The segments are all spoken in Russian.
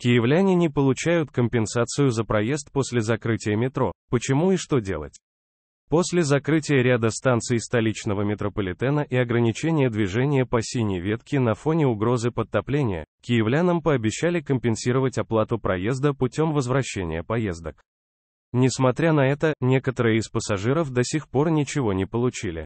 Киевляне не получают компенсацию за проезд после закрытия метро. Почему и что делать? После закрытия ряда станций столичного метрополитена и ограничения движения по синей ветке на фоне угрозы подтопления, киевлянам пообещали компенсировать оплату проезда путем возвращения поездок. Несмотря на это, некоторые из пассажиров до сих пор ничего не получили.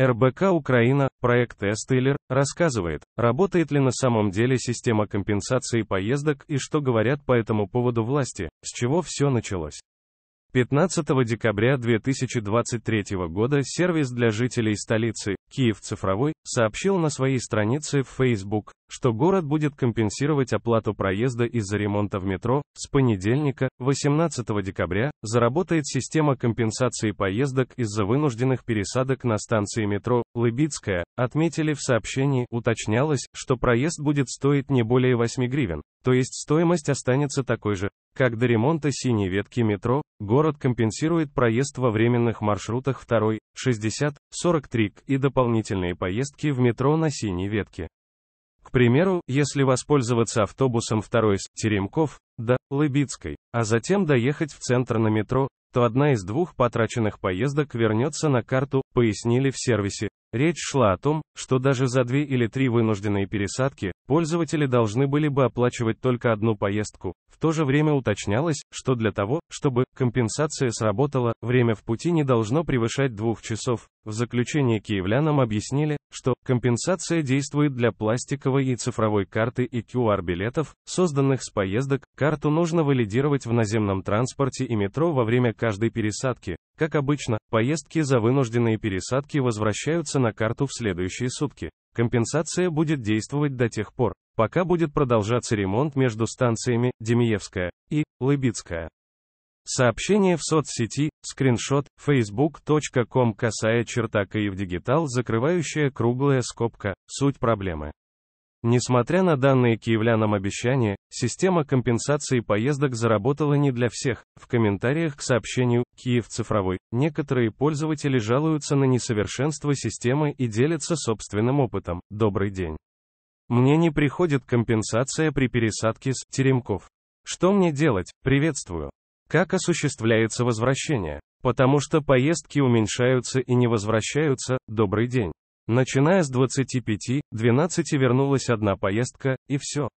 РБК Украина, проект Эстейлер, рассказывает, работает ли на самом деле система компенсации поездок и что говорят по этому поводу власти, с чего все началось. 15 декабря 2023 года сервис для жителей столицы, Киев Цифровой, сообщил на своей странице в Facebook, что город будет компенсировать оплату проезда из-за ремонта в метро, с понедельника, 18 декабря, заработает система компенсации поездок из-за вынужденных пересадок на станции метро Лыбицкая, отметили в сообщении, уточнялось, что проезд будет стоить не более 8 гривен, то есть стоимость останется такой же, как до ремонта синей ветки метро, Город компенсирует проезд во временных маршрутах 2, 60, 43 и дополнительные поездки в метро на синей ветке. К примеру, если воспользоваться автобусом 2 с Теремков до Лыбицкой, а затем доехать в центр на метро, то одна из двух потраченных поездок вернется на карту, пояснили в сервисе. Речь шла о том, что даже за две или три вынужденные пересадки, Пользователи должны были бы оплачивать только одну поездку. В то же время уточнялось, что для того, чтобы компенсация сработала, время в пути не должно превышать двух часов. В заключение киевлянам объяснили, что компенсация действует для пластиковой и цифровой карты и QR-билетов, созданных с поездок. Карту нужно валидировать в наземном транспорте и метро во время каждой пересадки. Как обычно, поездки за вынужденные пересадки возвращаются на карту в следующие сутки. Компенсация будет действовать до тех пор, пока будет продолжаться ремонт между станциями Демиевская и Лыбицкая. Сообщение в соцсети, скриншот, facebook.com касая черта Киевдигитал закрывающая круглая скобка, суть проблемы. Несмотря на данные киевлянам обещания, Система компенсации поездок заработала не для всех. В комментариях к сообщению «Киев цифровой» некоторые пользователи жалуются на несовершенство системы и делятся собственным опытом. Добрый день. Мне не приходит компенсация при пересадке с теремков. Что мне делать? Приветствую. Как осуществляется возвращение? Потому что поездки уменьшаются и не возвращаются. Добрый день. Начиная с 25, 12 вернулась одна поездка, и все.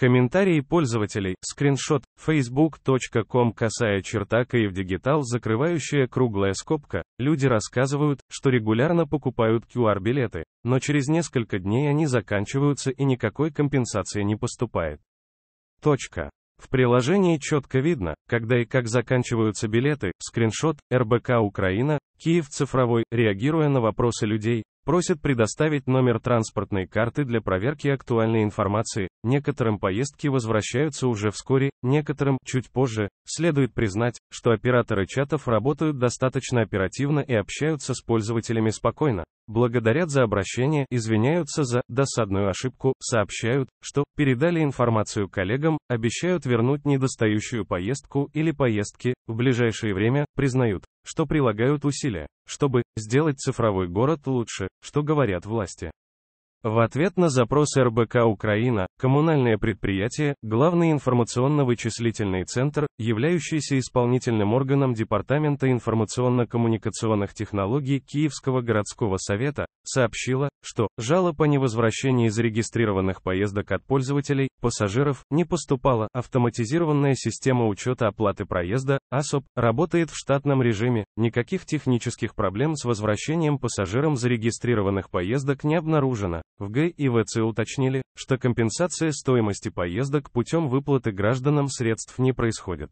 Комментарии пользователей, скриншот, facebook.com косая черта Киевдигитал закрывающая круглая скобка, люди рассказывают, что регулярно покупают QR-билеты, но через несколько дней они заканчиваются и никакой компенсации не поступает. Точка. В приложении четко видно, когда и как заканчиваются билеты, скриншот, РБК Украина, Киев цифровой, реагируя на вопросы людей, просит предоставить номер транспортной карты для проверки актуальной информации, некоторым поездки возвращаются уже вскоре, некоторым – чуть позже. Следует признать, что операторы чатов работают достаточно оперативно и общаются с пользователями спокойно. Благодарят за обращение, извиняются за досадную ошибку, сообщают, что передали информацию коллегам, обещают вернуть недостающую поездку или поездки, в ближайшее время, признают, что прилагают усилия, чтобы сделать цифровой город лучше, что говорят власти. В ответ на запрос РБК «Украина», коммунальное предприятие, Главный информационно-вычислительный центр, являющийся исполнительным органом Департамента информационно-коммуникационных технологий Киевского городского совета, сообщило, что жалоб о невозвращении зарегистрированных поездок от пользователей, пассажиров, не поступало. Автоматизированная система учета оплаты проезда, АСОП, работает в штатном режиме, никаких технических проблем с возвращением пассажирам зарегистрированных поездок не обнаружено. В Г и ВЦ уточнили, что компенсация стоимости поездок путем выплаты гражданам средств не происходит.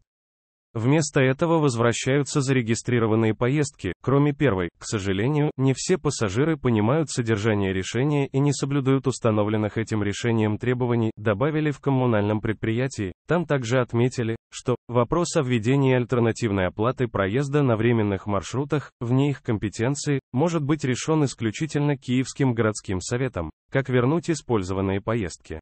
Вместо этого возвращаются зарегистрированные поездки, кроме первой. К сожалению, не все пассажиры понимают содержание решения и не соблюдают установленных этим решением требований, добавили в коммунальном предприятии. Там также отметили, что вопрос о введении альтернативной оплаты проезда на временных маршрутах, вне их компетенции, может быть решен исключительно Киевским городским советом, как вернуть использованные поездки.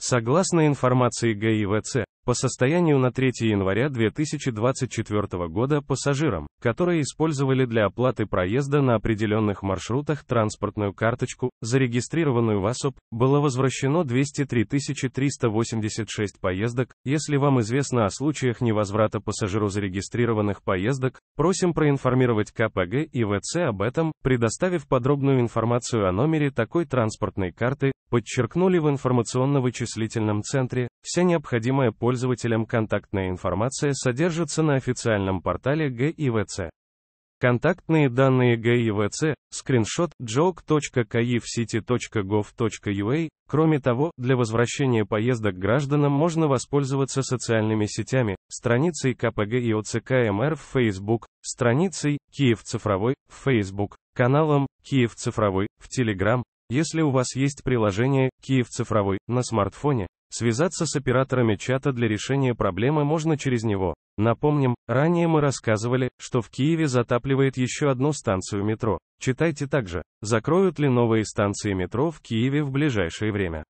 Согласно информации ГИВЦ, по состоянию на 3 января 2024 года пассажирам, которые использовали для оплаты проезда на определенных маршрутах транспортную карточку, зарегистрированную в АСОП, было возвращено 203 386 поездок. Если вам известно о случаях невозврата пассажиру зарегистрированных поездок, просим проинформировать КПГ и ВЦ об этом, предоставив подробную информацию о номере такой транспортной карты, подчеркнули в информационно-вычислительном центре, Вся необходимая пользователям контактная информация содержится на официальном портале ГИВЦ. Контактные данные ГИВЦ, скриншот, joke.kaifcity.gov.ua. Кроме того, для возвращения поездок гражданам можно воспользоваться социальными сетями, страницей КПГ и ОЦКМР эм в Facebook, страницей Киев Цифровой в Facebook, каналом Киев Цифровой в Telegram, если у вас есть приложение Киев Цифровой на смартфоне, Связаться с операторами чата для решения проблемы можно через него. Напомним, ранее мы рассказывали, что в Киеве затапливает еще одну станцию метро. Читайте также, закроют ли новые станции метро в Киеве в ближайшее время.